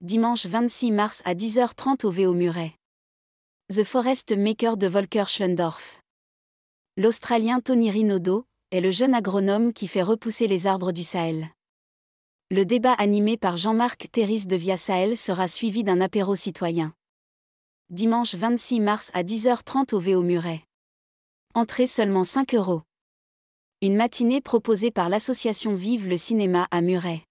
dimanche 26 mars à 10h30 au V au Muret. The Forest Maker de Volker Schlendorf. L'Australien Tony Rinodo est le jeune agronome qui fait repousser les arbres du Sahel. Le débat animé par Jean-Marc Théris de Via Sahel sera suivi d'un apéro citoyen. Dimanche 26 mars à 10h30 au V au Muret. Entrée seulement 5 euros. Une matinée proposée par l'association Vive le Cinéma à Muret.